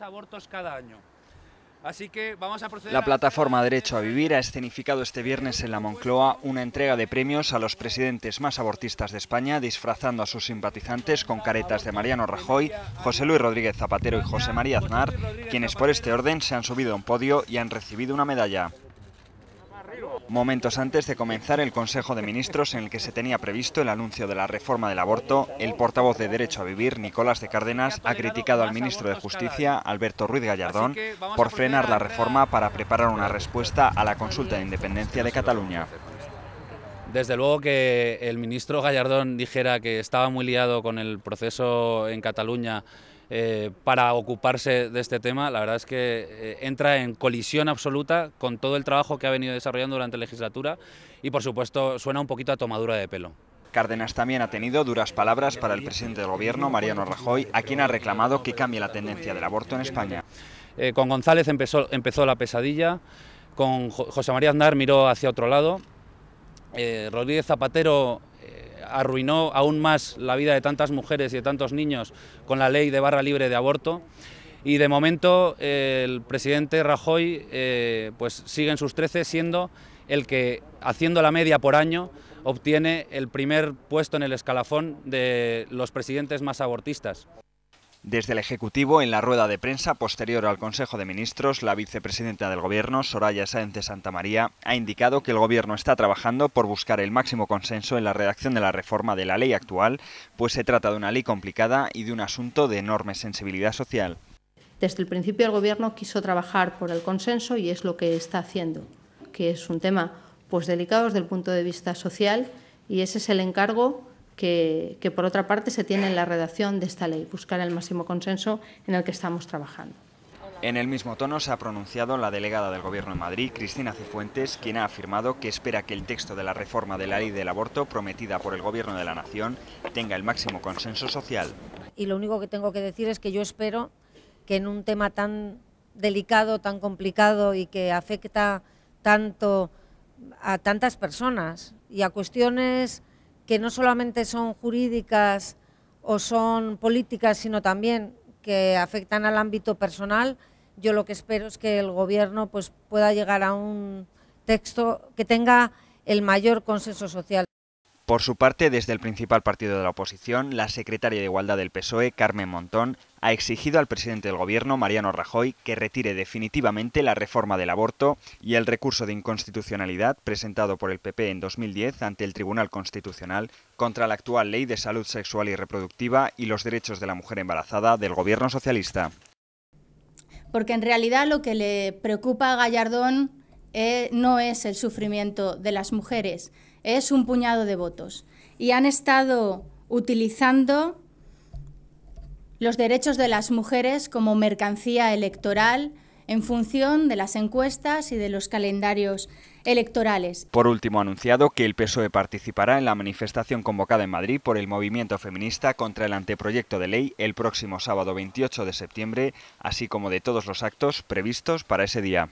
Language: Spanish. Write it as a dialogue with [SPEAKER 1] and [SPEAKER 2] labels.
[SPEAKER 1] abortos cada año. Así que vamos La
[SPEAKER 2] plataforma Derecho a Vivir ha escenificado este viernes en la Moncloa una entrega de premios a los presidentes más abortistas de España, disfrazando a sus simpatizantes con caretas de Mariano Rajoy, José Luis Rodríguez Zapatero y José María Aznar, quienes por este orden se han subido a un podio y han recibido una medalla. Momentos antes de comenzar el Consejo de Ministros en el que se tenía previsto el anuncio de la reforma del aborto, el portavoz de Derecho a Vivir, Nicolás de Cárdenas, ha criticado al ministro de Justicia, Alberto Ruiz Gallardón, por frenar la reforma para preparar una respuesta a la consulta de independencia de Cataluña.
[SPEAKER 1] Desde luego que el ministro Gallardón dijera que estaba muy liado con el proceso en Cataluña eh, para ocuparse de este tema, la verdad es que eh, entra en colisión absoluta con todo el trabajo que ha venido desarrollando durante la legislatura y, por supuesto, suena un poquito a tomadura de pelo. Cárdenas también ha
[SPEAKER 2] tenido duras palabras para el presidente del gobierno, Mariano Rajoy, a quien ha reclamado que cambie la tendencia del
[SPEAKER 1] aborto en España. Eh, con González empezó, la pesadilla, con José María Aznar miró hacia otro lado, Rodríguez Zapatero arruinó aún más la vida de tantas mujeres y de tantos niños con la ley de barra libre de aborto. Y de momento eh, el presidente Rajoy eh, pues, sigue en sus 13 siendo el que, haciendo la media por año, obtiene el primer puesto en el escalafón de los presidentes más abortistas.
[SPEAKER 2] Desde el Ejecutivo, en la rueda de prensa posterior al Consejo de Ministros, la vicepresidenta del Gobierno, Soraya Sáenz de Santa María, ha indicado que el Gobierno está trabajando por buscar el máximo consenso en la redacción de la reforma de la ley actual, pues se trata de una ley complicada y de un asunto de enorme sensibilidad social.
[SPEAKER 3] Desde el principio el Gobierno quiso trabajar por el consenso y es lo que está haciendo, que es un tema pues delicado desde el punto de vista social y ese es el encargo que, por otra parte se tiene en la redacción de esta ley, buscar el máximo consenso en el que estamos trabajando.
[SPEAKER 2] En el mismo tono se ha pronunciado la delegada del Gobierno de Madrid, Cristina Cifuentes, quien ha afirmado que espera que el texto de la reforma de la ley del aborto prometida por el Gobierno de la Nación tenga el máximo consenso social.
[SPEAKER 3] Y lo único que tengo que decir es que yo espero que en un tema tan delicado, tan complicado y que afecta tanto a tantas personas y a cuestiones que no solamente son jurídicas o son políticas, sino también que afectan al ámbito personal, yo lo que espero es que el Gobierno pues, pueda llegar a un texto que tenga el mayor consenso social.
[SPEAKER 2] Por su parte, desde el principal partido de la oposición, la secretaria de Igualdad del PSOE, Carmen Montón, ha exigido al presidente del Gobierno, Mariano Rajoy, que retire definitivamente la reforma del aborto y el recurso de inconstitucionalidad presentado por el PP en 2010 ante el Tribunal Constitucional contra la actual Ley de Salud Sexual y Reproductiva y los Derechos de la Mujer Embarazada del Gobierno Socialista.
[SPEAKER 3] Porque en realidad lo que le preocupa a Gallardón eh, no es el sufrimiento de las mujeres, es un puñado de votos. Y han estado utilizando los derechos de las mujeres como mercancía electoral en función de las encuestas y de los calendarios electorales.
[SPEAKER 2] Por último, ha anunciado que el PSOE participará en la manifestación convocada en Madrid por el movimiento feminista contra el anteproyecto de ley el próximo sábado 28 de septiembre, así como de todos los actos previstos para ese día.